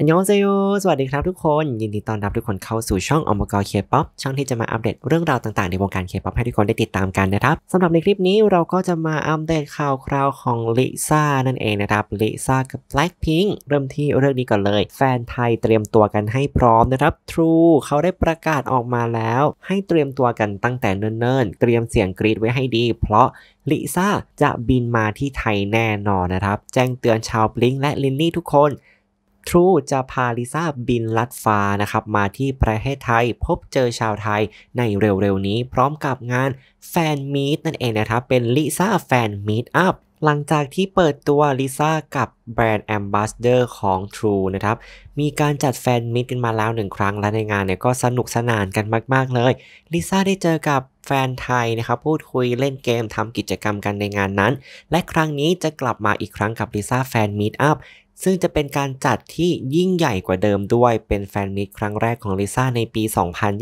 อันยองเซสวัสดีครับ ทุกคน ยินดีต้อนรับทุกคนเข้าสู่ช่องอมกอเคป๊อปช่องที่จะมาอัปเดตเรื่องราวต่างๆในวงการเคป๊อปให้ทุกคนได้ติดตามกันนะครับสำหรับในคลิปนี้เราก็จะมาอัปเดตข่าวคราวของลิซ่านั่นเองนะครับลิซ่ากับ Blackpink เริ่มที่เรื่องนี้ก่อนเลย แฟนไทยเตรียมตัวกันให้พร้อมนะครับ True เขาได้ประกาศออกมาแล้ว ให้เตรียมตัวกันตั้งแต่เนิ่นๆเตรียมเสียงกรีดไว้ให้ดี เพราะลิซ่าจะบินมาที่ไทยแน่นอนนะครับแจ้งเตือนชาวบลิงและลินนี่ทุกคนทรูจะพาลิซ่าบินลัดฟ้านะครับมาที่ประเทศไทยพบเจอชาวไทยในเร็วๆนี้ พร้อมกับงานแฟนมีตนั่นเองนะครับเป็นลิซ่าแฟนมีตอัพหลังจากที่เปิดตัวลิซ่ากับแบรนด์แอมบาสเดอร์ของ True นะครับมีการจัดแฟนมิตกันมาแล้วหนึ่งครั้งและในงานเนี่ยก็สนุกสนานกันมากๆเลยลิซ่าได้เจอกับแฟนไทยนะครับพูดคุยเล่นเกมทำกิจกรรมกันในงานนั้น และครั้งนี้จะกลับมาอีกครั้งกับลิซ่าแฟนมิตอัพซึ่งจะเป็นการจัดที่ยิ่งใหญ่กว่าเดิมด้วย เป็นแฟนมิตครั้งแรกของลิซ่าในปี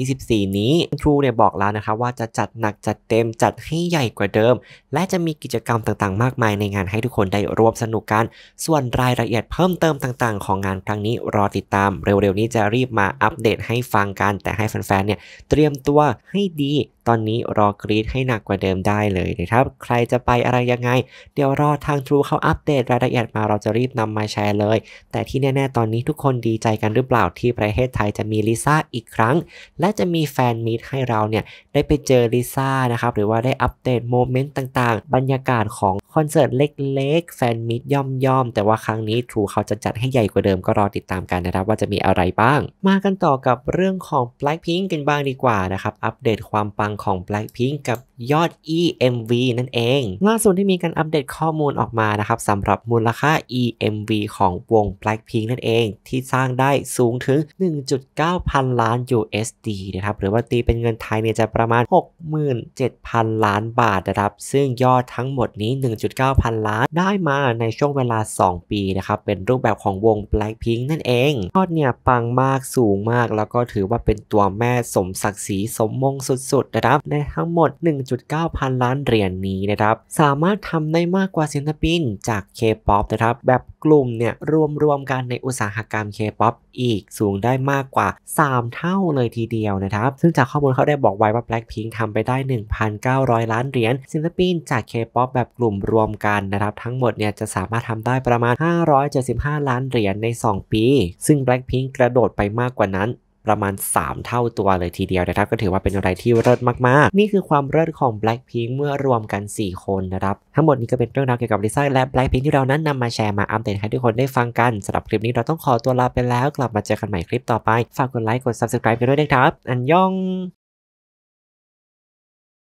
2024 นี้ครูเนี่ยบอกแล้วนะคะว่าจะจัดหนักจัดเต็มจัดให้ใหญ่กว่าเดิม และจะมีกิจกรรมต่างๆ มากมายในงานให้ทุกคนได้ร่วมสนุกกัน ส่วนรายละเอียดเพิ่มเติมต่างๆของงานครั้งนี้รอติดตาม เร็วๆ นี้จะรีบมาอัปเดตให้ฟังกัน แต่ให้แฟนๆ เนี่ยเตรียมตัวให้ดีตอนนี้รอกรีดให้หนักกว่าเดิมได้เลยนะครับใครจะไปอะไรยังไง เดี๋ยวรอทางทรูเขาอัปเดตรายละเอียดมาเราจะรีบนำมาแชร์เลย แต่ที่แน่ ๆตอนนี้ทุกคนดีใจกันหรือเปล่า ที่ประเทศไทยจะมีลิซ่าอีกครั้ง และจะมีแฟนมีตให้เราเนี่ยได้ไปเจอลิซ่านะครับหรือว่าได้อัปเดตโมเมนต์ต่างๆ บรรยากาศของคอนเสิร์ตเล็กๆ แฟนมิตย่อมๆแต่ว่าครั้งนี้ทรูเขาจะจัดให้ใหญ่กว่าเดิมก็รอติดตามกันนะครับ ว่าจะมีอะไรบ้าง มากันต่อกับเรื่องของ Blackpink กันบ้างดีกว่านะครับอัปเดตความปังของ Blackpink กับยอด EMV นั่นเอง ล่าสุดที่มีการอัปเดตข้อมูลออกมานะครับสำหรับมูลค่า EMV ของวง Blackpink นั่นเอง ที่สร้างได้สูงถึง 1.9 พันล้าน USD นะครับหรือว่าตีเป็นเงินไทยเนี่ยจะประมาณ 67,000ล้านบาทนะครับซึ่งยอดทั้งหมดนี้ 1.9 พันล้านได้มาในช่วงเวลา 2 ปีนะครับเป็นรูปแบบของวง Blackpink นั่นเองยอดเนี่ยปังมากสูงมาก แล้วก็ถือว่าเป็นตัวแม่สมศักดิ์ศรีสมมงสุดๆนะครับในทั้งหมด 1 1.9พันล้านเหรียญนนี้นะครับ สามารถทำได้มากกว่าศิลปินจาก K-POP นะครับ แบบกลุ่มเนี่ยรวมรวมกันในอุตสาหกรรม K-POP อีกสูงได้มากกว่า 3 เท่าเลยทีเดียวนะครับ ซึ่งจากข้อมูลเขาได้บอกไว้ว่า Blackpink ทำไปได้ 1,900 ล้านเหรียญศิลปินจาก K-POP แบบกลุ่มรวมกันนะครับ ทั้งหมดเนี่ยจะสามารถทำได้ประมาณ 575 ล้านเหรียญใน 2 ปี ซึ่ง Blackpink กระโดดไปมากกว่านั้นประมาณ 3 เท่าตัวเลยทีเดียวนะครับ ก็ถือว่าเป็นอะไรที่เลิศมาก ๆ นี่คือความเลิศของ Blackpink เมื่อรวมกัน 4 คนนะครับ ทั้งหมดนี้ก็เป็นเรื่องราวเกี่ยวกับลิซ่าและ Blackpink ที่เรานั้นนำมาแชร์มาอัปเดตให้ทุกคนได้ฟังกันสำหรับคลิปนี้เราต้องขอตัวลาไปแล้วกลับมาเจอกันใหม่คลิปต่อไป ฝากกดไลค์กด subscribe กันด้วยนะครับ อันยอง